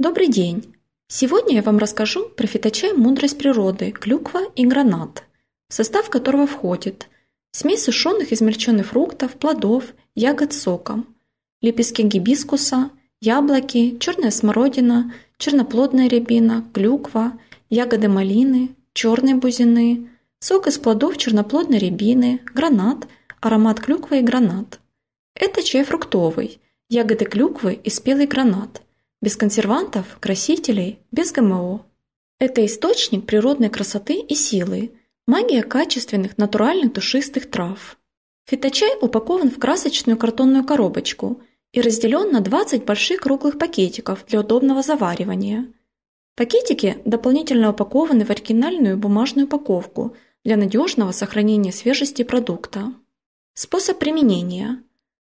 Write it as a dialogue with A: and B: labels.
A: Добрый день! Сегодня я вам расскажу про фиточай «Мудрость природы», клюква и гранат, в состав которого входит смесь сушеных измельченных фруктов, плодов, ягод с соком, лепестки гибискуса, яблоки, черная смородина, черноплодная рябина, клюква, ягоды малины, черные бузины, сок из плодов черноплодной рябины, гранат, аромат клюквы и гранат. Это чай фруктовый, ягоды клюквы и спелый гранат – без консервантов, красителей, без ГМО. Это источник природной красоты и силы, магия качественных натуральных душистых трав. Фиточай упакован в красочную картонную коробочку и разделен на 20 больших круглых пакетиков для удобного заваривания. Пакетики дополнительно упакованы в оригинальную бумажную упаковку для надежного сохранения свежести продукта. Способ применения –